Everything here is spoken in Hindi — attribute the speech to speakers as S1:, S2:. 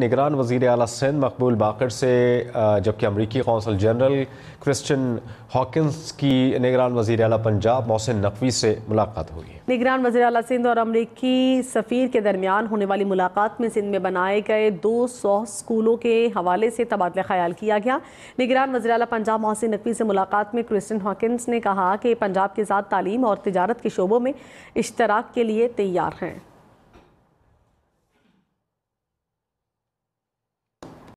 S1: निगरान वजीर अली सिंध मकबूल बाकर से जबकि अमरीकी कौंसल जनरल क्रिस्टन हॉकिस की निगरान वजीर अल पंजाब मोहसिन नकवी से मुलाकात हुई
S2: निगरान वजी अल सिंध और अमरीकी सफ़ीर के दरमियान होने वाली मुलाकात में सिंध में बनाए गए दो सौ स्कूलों के हवाले से तबादला ख्याल किया गया निगरान वजी अला पंजाब मोहसिन नकवी से मुलाकात में क्रिस्टन हॉकिस ने कहा कि पंजाब के साथ तालीम और तजारत के शोबों में इश्तराक के लिए तैयार हैं